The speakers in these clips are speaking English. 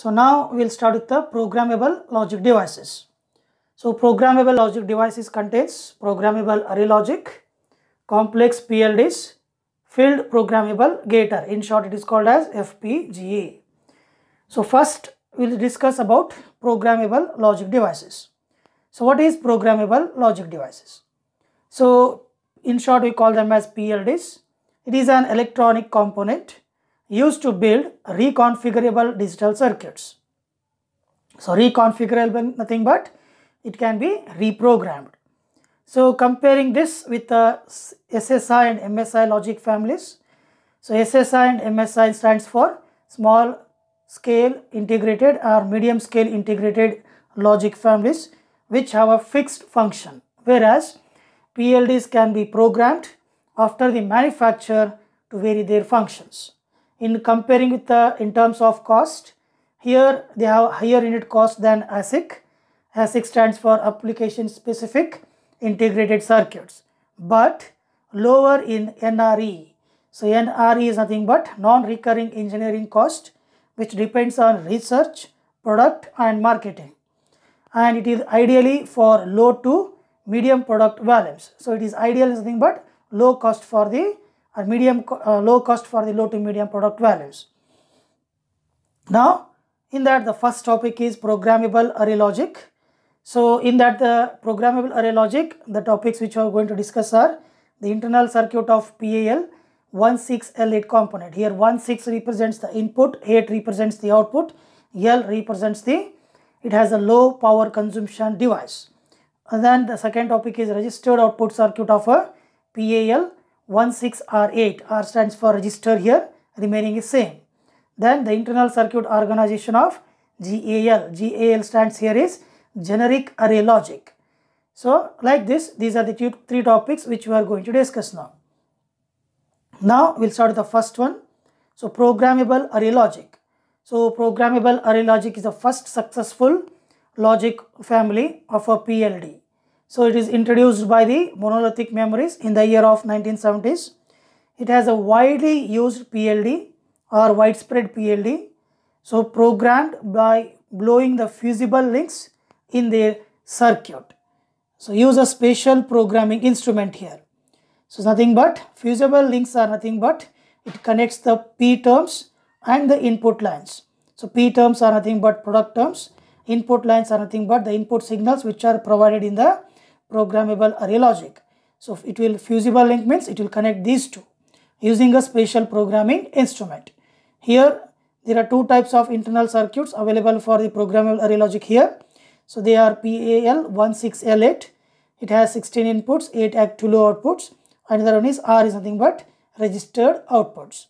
So now we will start with the programmable logic devices. So programmable logic devices contains programmable array logic, complex PLDs, field programmable gator. In short, it is called as FPGA. So first we will discuss about programmable logic devices. So what is programmable logic devices? So in short, we call them as PLDs. It is an electronic component used to build reconfigurable digital circuits. So reconfigurable nothing but it can be reprogrammed. So comparing this with the SSI and MSI logic families. So SSI and MSI stands for small scale integrated or medium scale integrated logic families which have a fixed function whereas PLDs can be programmed after the manufacturer to vary their functions in comparing with the in terms of cost here they have higher unit cost than ASIC ASIC stands for application specific integrated circuits but lower in NRE so NRE is nothing but non-recurring engineering cost which depends on research product and marketing and it is ideally for low to medium product volumes so it is ideal nothing but low cost for the or medium uh, low cost for the low to medium product values. Now, in that the first topic is programmable array logic. So, in that the programmable array logic, the topics which we are going to discuss are the internal circuit of PAL, 16L8 component. Here 16 represents the input, 8 represents the output, L represents the, it has a low power consumption device. And then the second topic is registered output circuit of a PAL 1, 6 8 R stands for register here remaining is same. Then the internal circuit organization of GAL. GAL stands here is generic array logic. So like this these are the two, three topics which we are going to discuss now. Now we'll start with the first one. So programmable array logic. So programmable array logic is the first successful logic family of a PLD. So it is introduced by the monolithic memories in the year of 1970s. It has a widely used PLD or widespread PLD. So programmed by blowing the fusible links in their circuit. So use a special programming instrument here. So nothing but fusible links are nothing but it connects the P terms and the input lines. So P terms are nothing but product terms. Input lines are nothing but the input signals which are provided in the programmable array logic. So it will fusible link means it will connect these two using a special programming instrument. Here there are two types of internal circuits available for the programmable array logic here. So they are PAL16L8. It has 16 inputs, 8 act two low outputs. Another one is R is nothing but registered outputs.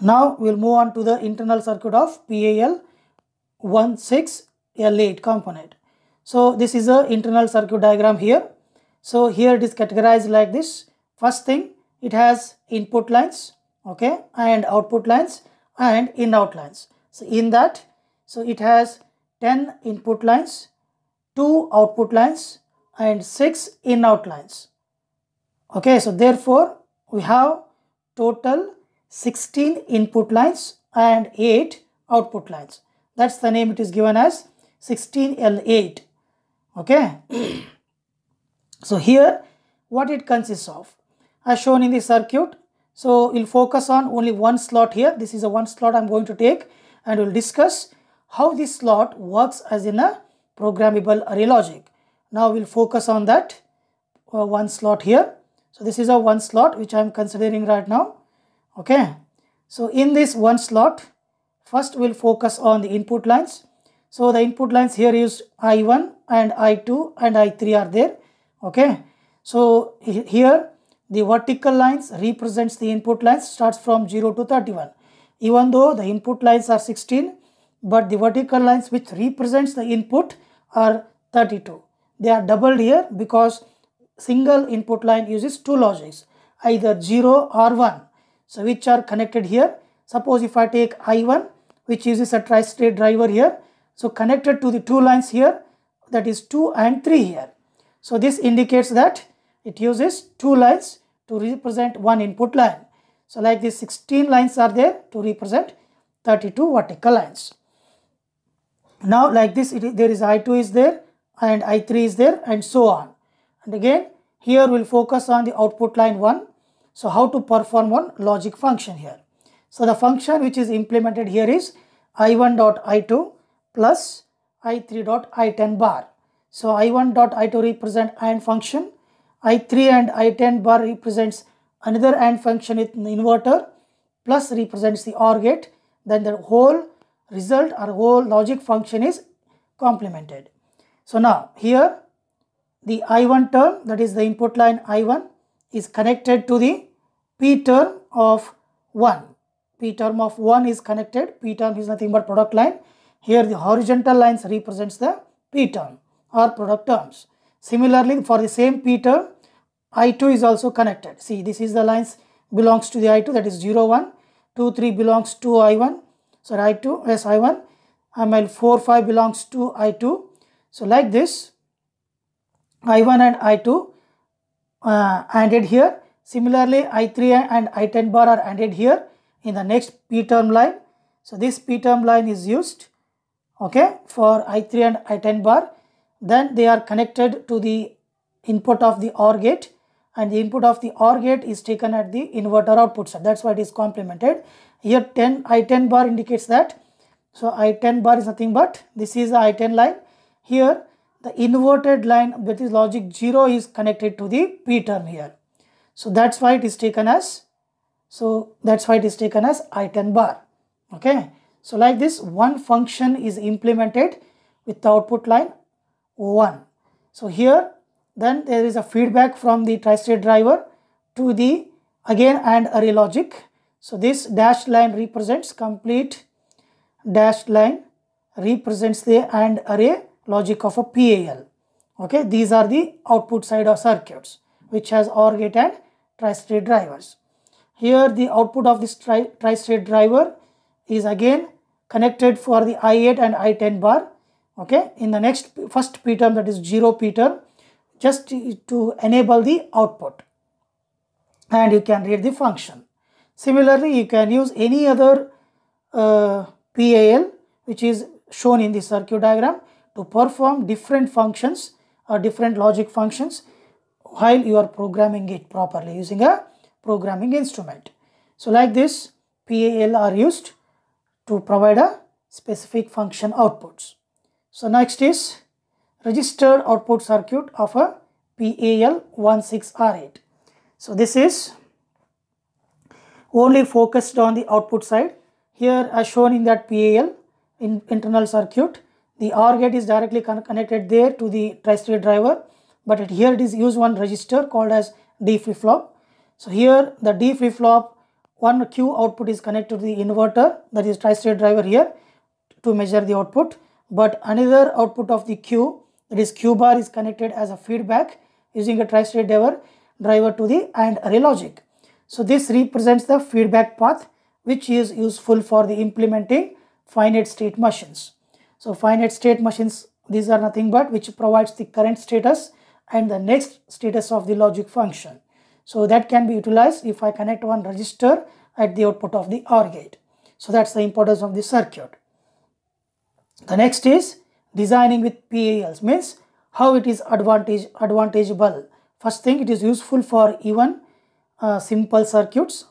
Now we'll move on to the internal circuit of PAL16L8 component. So this is a internal circuit diagram here. So here it is categorized like this. First thing, it has input lines, okay, and output lines and in-out lines. So in that, so it has 10 input lines, 2 output lines and 6 in-out lines. Okay, so therefore we have total 16 input lines and 8 output lines. That's the name it is given as 16L8 okay so here what it consists of as shown in the circuit so we'll focus on only one slot here this is a one slot i'm going to take and we'll discuss how this slot works as in a programmable array logic now we'll focus on that uh, one slot here so this is a one slot which i'm considering right now okay so in this one slot first we'll focus on the input lines so the input lines here is i1 and I2 and I3 are there. Okay. So here the vertical lines represents the input lines starts from 0 to 31. Even though the input lines are 16, but the vertical lines which represents the input are 32. They are doubled here because single input line uses two logics, either 0 or 1. So which are connected here. Suppose if I take I1 which uses a tri-state driver here. So connected to the two lines here that is 2 and 3 here. So this indicates that it uses two lines to represent one input line. So like this 16 lines are there to represent 32 vertical lines. Now like this it, there is I2 is there and I3 is there and so on. And again here we'll focus on the output line 1. So how to perform one logic function here. So the function which is implemented here is I1 dot I2 plus i3 dot i10 bar. So i1 dot i2 represent AND function, i3 and i10 bar represents another AND function with inverter plus represents the OR gate. Then the whole result or whole logic function is complemented. So now here the I1 term that is the input line I1 is connected to the P term of 1. P term of 1 is connected. P term is nothing but product line. Here the horizontal lines represents the P term or product terms. Similarly, for the same P term, I2 is also connected. See, this is the lines belongs to the I2 that is 0, 1, 2, 3 belongs to I1, sorry I2, yes I1, ML 4, 5 belongs to I2. So, like this, I1 and I2 uh, ended here. Similarly, I3 and I10 bar are ended here in the next P term line. So, this P term line is used okay for i3 and i10 bar then they are connected to the input of the OR gate and the input of the OR gate is taken at the inverter output side that's why it is complemented here 10 i10 bar indicates that so i10 bar is nothing but this is the i10 line here the inverted line with is logic 0 is connected to the p term here so that's why it is taken as so that's why it is taken as i10 bar okay so like this, one function is implemented with the output line 1. So here, then there is a feedback from the tri-state driver to the again and array logic. So this dashed line represents complete dashed line represents the AND array logic of a PAL. Okay, these are the output side of circuits which has OR gate and tri-state drivers. Here the output of this tri-state driver is again connected for the I8 and I10 bar. Okay, in the next first P term that is 0 P term just to enable the output and you can read the function. Similarly, you can use any other uh, PAL which is shown in the circuit diagram to perform different functions or uh, different logic functions while you are programming it properly using a programming instrument. So like this PAL are used to provide a specific function outputs. So next is registered output circuit of a PAL16R8. So this is only focused on the output side. Here as shown in that PAL in internal circuit, the R gate is directly con connected there to the tri-state driver. But here it is used one register called as D flip-flop. So here the D flip-flop one Q output is connected to the inverter that is tri-state driver here to measure the output but another output of the Q that is Q bar is connected as a feedback using a tri-state driver driver to the AND array logic. So this represents the feedback path which is useful for the implementing finite state machines. So finite state machines these are nothing but which provides the current status and the next status of the logic function. So that can be utilized if I connect one resistor at the output of the OR gate. So that's the importance of the circuit. The next is designing with PALs means how it is advantage advantageable. First thing it is useful for even uh, simple circuits.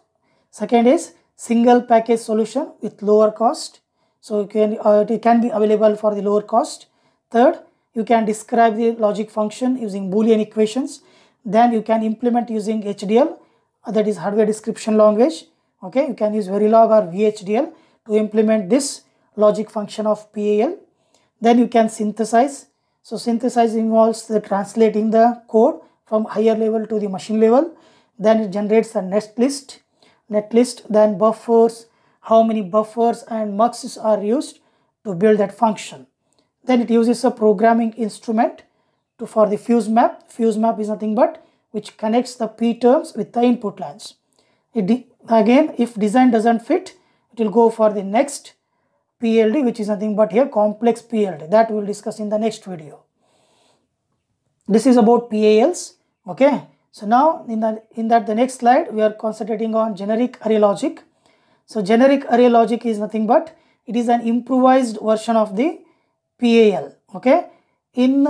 Second is single package solution with lower cost. So you can, uh, it can be available for the lower cost. Third, you can describe the logic function using Boolean equations then you can implement using HDL uh, that is hardware description language okay you can use Verilog or VHDL to implement this logic function of PAL then you can synthesize so synthesize involves the translating the code from higher level to the machine level then it generates a net list netlist then buffers how many buffers and muxes are used to build that function then it uses a programming instrument to for the fuse map. Fuse map is nothing but which connects the P terms with the input lines. again, if design doesn't fit, it will go for the next PLD which is nothing but here complex PLD that we will discuss in the next video. This is about PALs. Okay. So now in, the, in that the next slide we are concentrating on generic array logic. So generic array logic is nothing but it is an improvised version of the PAL. Okay. In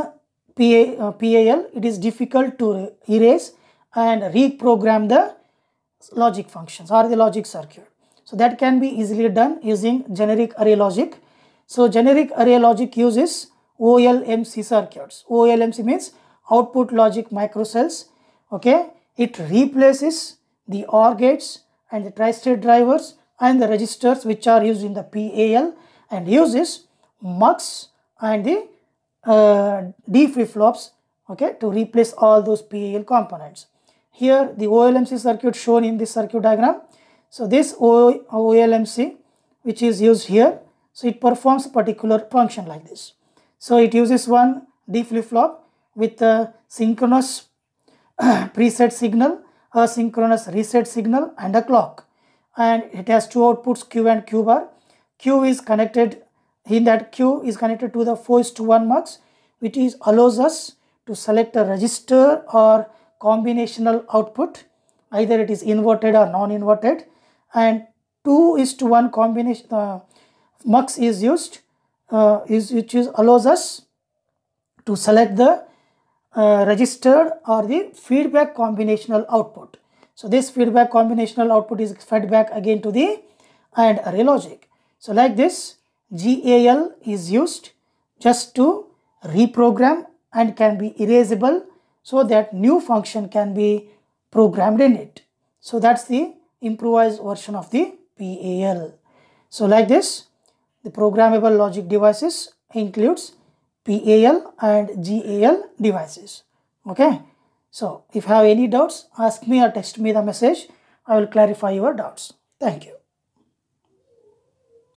PAL, uh, it is difficult to erase and reprogram the logic functions or the logic circuit. So that can be easily done using generic array logic. So generic array logic uses OLMC circuits. OLMC means output logic microcells. Okay, it replaces the OR gates and the tri-state drivers and the registers which are used in the PAL and uses MUX and the uh, D flip-flops okay to replace all those PAL components. Here the OLMC circuit shown in this circuit diagram. So this OLMC which is used here so it performs a particular function like this. So it uses one D flip-flop with a synchronous preset signal, a synchronous reset signal and a clock and it has two outputs Q and Q bar. Q is connected in that queue is connected to the to one mux which is allows us to select a register or combinational output either it is inverted or non-inverted and 2 is to 1 combination uh, mux is used uh, is which is allows us to select the uh, registered or the feedback combinational output so this feedback combinational output is fed back again to the and array logic so like this GAL is used just to reprogram and can be erasable so that new function can be programmed in it. So that's the improvised version of the PAL. So like this, the programmable logic devices includes PAL and GAL devices. Okay. So if you have any doubts, ask me or text me the message. I will clarify your doubts. Thank you.